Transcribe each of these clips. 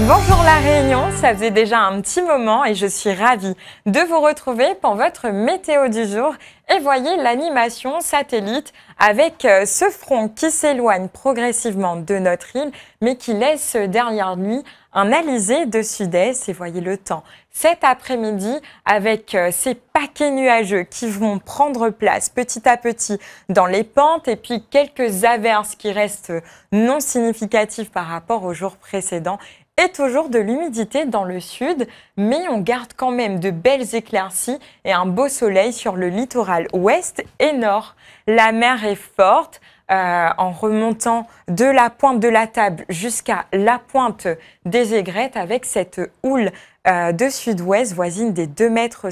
Bonjour La Réunion, ça faisait déjà un petit moment et je suis ravie de vous retrouver pour votre météo du jour et voyez l'animation satellite avec euh, ce front qui s'éloigne progressivement de notre île mais qui laisse derrière lui un alizé de sud-est et voyez le temps cet après-midi avec euh, ces paquets nuageux qui vont prendre place petit à petit dans les pentes et puis quelques averses qui restent euh, non significatives par rapport au jour précédent et toujours de l'humidité dans le sud, mais on garde quand même de belles éclaircies et un beau soleil sur le littoral ouest et nord. La mer est forte. Euh, en remontant de la pointe de la table jusqu'à la pointe des aigrettes avec cette houle euh, de sud-ouest voisine des 2,50 mètres.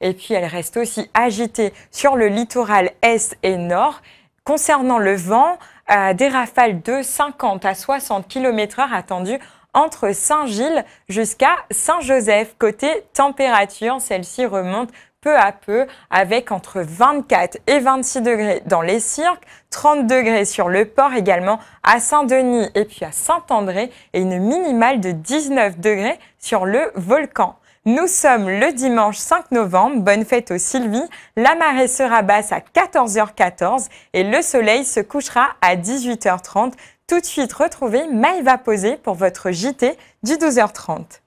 Et puis elle reste aussi agitée sur le littoral est et nord. Concernant le vent, euh, des rafales de 50 à 60 km/h attendues entre Saint-Gilles jusqu'à Saint-Joseph. Côté température, celle-ci remonte peu à peu avec entre 24 et 26 degrés dans les cirques, 30 degrés sur le port également à Saint-Denis et puis à Saint-André et une minimale de 19 degrés sur le volcan. Nous sommes le dimanche 5 novembre, bonne fête aux Sylvie, la marée sera basse à 14h14 et le soleil se couchera à 18h30 tout de suite retrouvez Maïva Posé pour votre JT du 12h30.